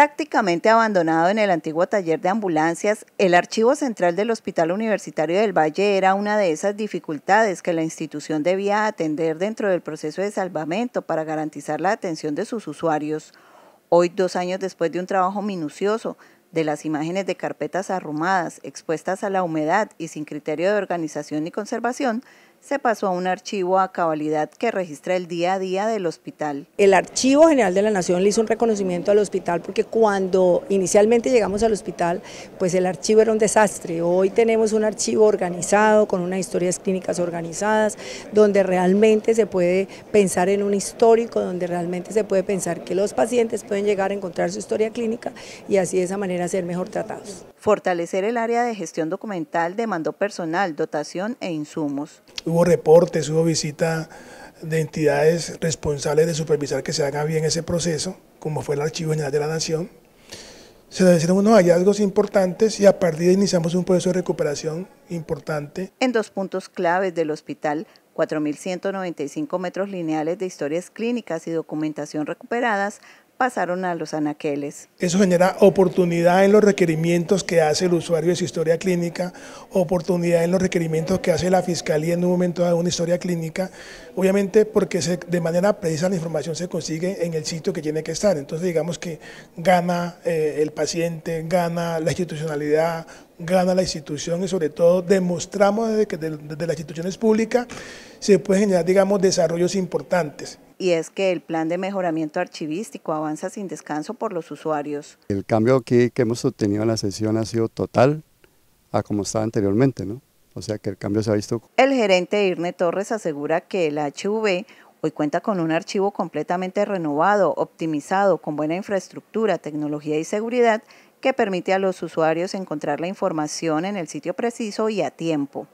Prácticamente abandonado en el antiguo taller de ambulancias, el Archivo Central del Hospital Universitario del Valle era una de esas dificultades que la institución debía atender dentro del proceso de salvamento para garantizar la atención de sus usuarios. Hoy, dos años después de un trabajo minucioso, de las imágenes de carpetas arrumadas, expuestas a la humedad y sin criterio de organización ni conservación, se pasó a un archivo a cabalidad que registra el día a día del hospital. El Archivo General de la Nación le hizo un reconocimiento al hospital porque cuando inicialmente llegamos al hospital, pues el archivo era un desastre. Hoy tenemos un archivo organizado, con unas historias clínicas organizadas, donde realmente se puede pensar en un histórico, donde realmente se puede pensar que los pacientes pueden llegar a encontrar su historia clínica y así de esa manera ser mejor tratados. Fortalecer el área de gestión documental demandó personal, dotación e insumos hubo reportes, hubo visita de entidades responsables de supervisar que se haga bien ese proceso, como fue el Archivo General de la Nación. Se hicieron unos hallazgos importantes y a partir de iniciamos un proceso de recuperación importante. En dos puntos claves del hospital, 4.195 metros lineales de historias clínicas y documentación recuperadas pasaron a los anaqueles. Eso genera oportunidad en los requerimientos que hace el usuario de su historia clínica, oportunidad en los requerimientos que hace la fiscalía en un momento de una historia clínica, obviamente porque se, de manera precisa la información se consigue en el sitio que tiene que estar. Entonces digamos que gana eh, el paciente, gana la institucionalidad, gana la institución y sobre todo demostramos desde que desde las instituciones públicas se pueden generar, digamos, desarrollos importantes y es que el plan de mejoramiento archivístico avanza sin descanso por los usuarios. El cambio aquí que hemos obtenido en la sesión ha sido total a como estaba anteriormente, ¿no? O sea que el cambio se ha visto. El gerente Irne Torres asegura que el HV hoy cuenta con un archivo completamente renovado, optimizado, con buena infraestructura, tecnología y seguridad que permite a los usuarios encontrar la información en el sitio preciso y a tiempo.